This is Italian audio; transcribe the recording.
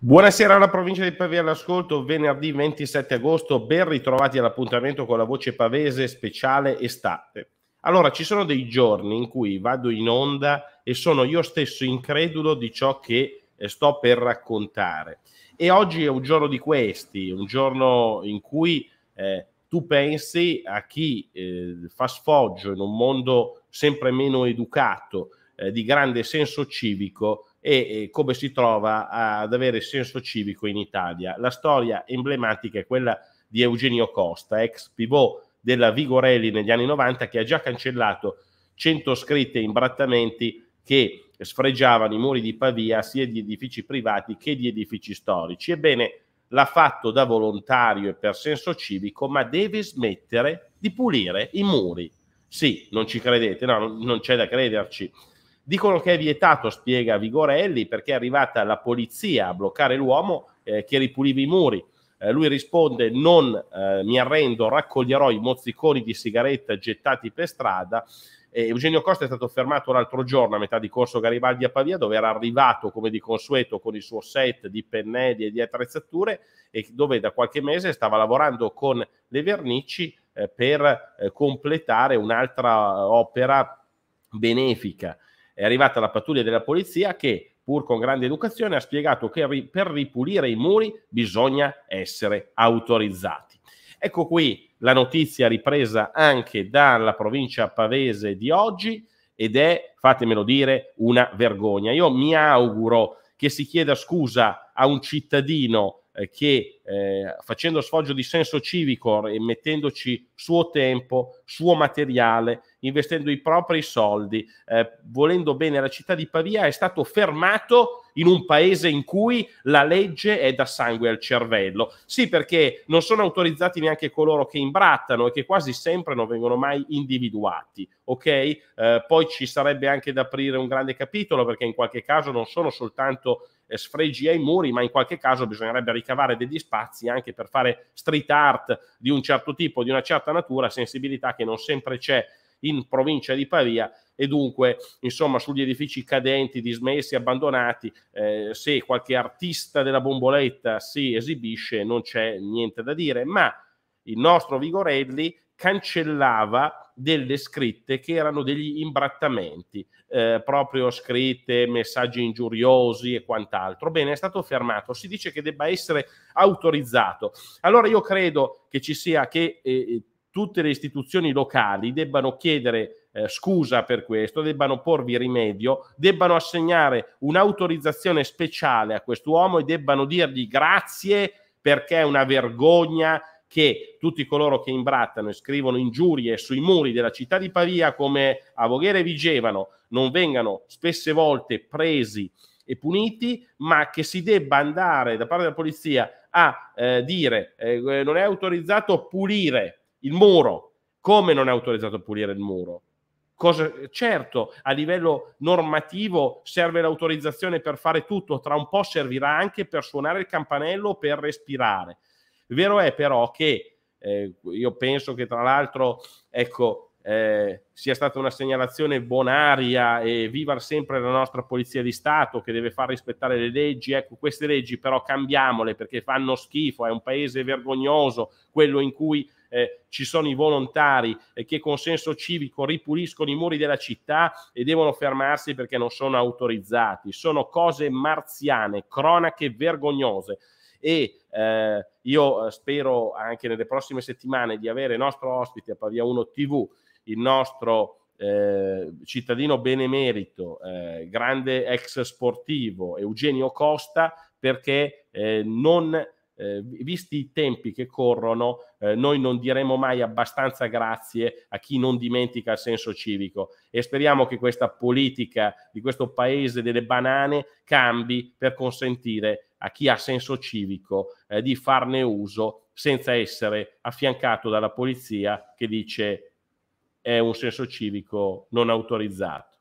Buonasera alla provincia di Pavia all'ascolto, venerdì 27 agosto, ben ritrovati all'appuntamento con la voce pavese speciale estate. Allora ci sono dei giorni in cui vado in onda e sono io stesso incredulo di ciò che eh, sto per raccontare. E oggi è un giorno di questi, un giorno in cui eh, tu pensi a chi eh, fa sfoggio in un mondo sempre meno educato, eh, di grande senso civico e, e come si trova ad avere senso civico in Italia. La storia emblematica è quella di Eugenio Costa, ex pivot della Vigorelli negli anni 90 che ha già cancellato 100 scritte e imbrattamenti che sfregiavano i muri di Pavia sia di edifici privati che di edifici storici. Ebbene, l'ha fatto da volontario e per senso civico, ma deve smettere di pulire i muri. Sì, non ci credete, no, non c'è da crederci. Dicono che è vietato, spiega Vigorelli, perché è arrivata la polizia a bloccare l'uomo eh, che ripuliva i muri. Eh, lui risponde: Non eh, mi arrendo, raccoglierò i mozziconi di sigaretta gettati per strada. Eh, Eugenio Costa è stato fermato l'altro giorno a metà di corso Garibaldi a Pavia, dove era arrivato come di consueto con il suo set di pennelli e di attrezzature e dove da qualche mese stava lavorando con le vernici eh, per eh, completare un'altra eh, opera benefica. È arrivata la pattuglia della polizia che pur con grande educazione, ha spiegato che per ripulire i muri bisogna essere autorizzati. Ecco qui la notizia ripresa anche dalla provincia pavese di oggi ed è, fatemelo dire, una vergogna. Io mi auguro che si chieda scusa a un cittadino eh, che eh, facendo sfoggio di senso civico e mettendoci suo tempo, suo materiale, investendo i propri soldi, eh, volendo bene la città di Pavia, è stato fermato in un paese in cui la legge è da sangue al cervello. Sì, perché non sono autorizzati neanche coloro che imbrattano e che quasi sempre non vengono mai individuati. Ok? Eh, poi ci sarebbe anche da aprire un grande capitolo perché in qualche caso non sono soltanto eh, sfregi ai muri, ma in qualche caso bisognerebbe ricavare degli spazi anche per fare street art di un certo tipo, di una certa natura, sensibilità che non sempre c'è in provincia di Pavia e dunque insomma sugli edifici cadenti, dismessi, abbandonati, eh, se qualche artista della bomboletta si esibisce non c'è niente da dire, ma il nostro Vigorelli cancellava delle scritte che erano degli imbrattamenti, eh, proprio scritte, messaggi ingiuriosi e quant'altro. Bene, è stato fermato, si dice che debba essere autorizzato. Allora io credo che ci sia, che eh, tutte le istituzioni locali debbano chiedere eh, scusa per questo, debbano porvi rimedio, debbano assegnare un'autorizzazione speciale a quest'uomo e debbano dirgli grazie perché è una vergogna che tutti coloro che imbrattano e scrivono ingiurie sui muri della città di Pavia come a Voghera e Vigevano non vengano spesse volte presi e puniti, ma che si debba andare da parte della polizia a eh, dire eh, non è autorizzato pulire il muro, come non è autorizzato a pulire il muro? Cosa, certo, a livello normativo serve l'autorizzazione per fare tutto, tra un po' servirà anche per suonare il campanello, per respirare. Vero è però che eh, io penso che tra l'altro, ecco, eh, sia stata una segnalazione bonaria e viva sempre la nostra Polizia di Stato che deve far rispettare le leggi. Ecco, queste leggi però cambiamole perché fanno schifo, è un paese vergognoso quello in cui eh, ci sono i volontari eh, che con senso civico ripuliscono i muri della città e devono fermarsi perché non sono autorizzati. Sono cose marziane, cronache vergognose e eh, io eh, spero anche nelle prossime settimane di avere il nostro ospite a Pavia 1 TV, il nostro eh, cittadino benemerito, eh, grande ex sportivo Eugenio Costa, perché eh, non eh, visti i tempi che corrono, eh, noi non diremo mai abbastanza grazie a chi non dimentica il senso civico e speriamo che questa politica di questo paese delle banane cambi per consentire a chi ha senso civico eh, di farne uso senza essere affiancato dalla polizia che dice è un senso civico non autorizzato.